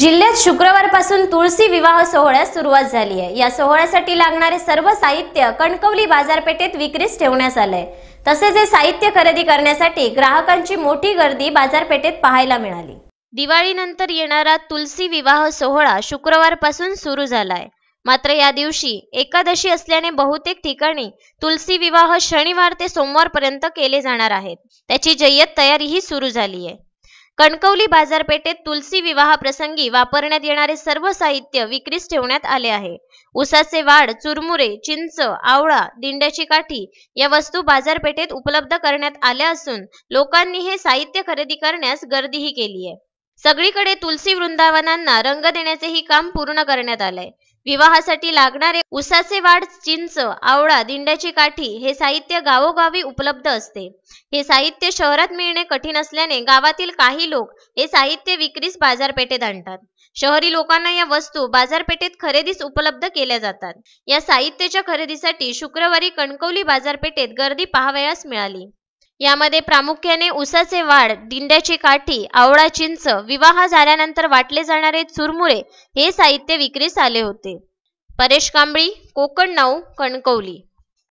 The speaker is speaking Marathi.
जिल्ह्यात शुक्रवारपासून तुळशी विवाह सोहळ्यास सुरुवात झाली आहे या सोहळ्यासाठी लागणारे सर्व साहित्य कणकवली बाजारपेठेत विक्रीस ठेवण्यात आलंय तसेच हे साहित्य खरेदी करण्यासाठी ग्राहकांची मोठी गर्दी बाजारपेठेत पाहायला मिळाली दिवाळीनंतर येणारा तुलसी विवाह सोहळा शुक्रवारपासून सुरू झालाय मात्र या दिवशी एकादशी असल्याने बहुतेक ठिकाणी तुलसी विवाह शनिवार ते सोमवारपर्यंत केले जाणार आहेत त्याची जय्यत तयारीही सुरू झाली आहे कणकवली बाजारपेठेत तुलसी विवाह प्रसंगी वापरण्यात येणारे सर्व साहित्य विक्रीस ठेवण्यात आले आहे उसाचे वाढ चुरमुरे चिंच आवळा दिंड्याची काठी या वस्तू बाजारपेठेत उपलब्ध करण्यात आल्या असून लोकांनी हे साहित्य खरेदी करण्यास गर्दीही केली आहे सगळीकडे तुलसी वृंदावनांना रंग देण्याचेही काम पूर्ण करण्यात आलंय विवाहासाठी लागणारे उसाचे वाढ चिंच आवळा दिंड्याची काठी हे साहित्य गावोगावी उपलब्ध असते हे साहित्य शहरात मिळणे कठीण असल्याने गावातील काही लोक हे साहित्य विक्रीस बाजारपेठेत आणतात शहरी लोकांना या वस्तू बाजारपेठेत खरेदीस उपलब्ध केल्या जातात या साहित्याच्या खरेदीसाठी शुक्रवारी कणकवली बाजारपेठेत गर्दी पाहावयास मिळाली यामध्ये प्रामुख्याने उसाचे वाढ दिंड्याची काठी आवळा चिंच विवाह झाल्यानंतर वाटले जाणारे चुरमुरे हे साहित्य विक्रीस आले होते परेश कांबळी कोकण नऊ कणकवली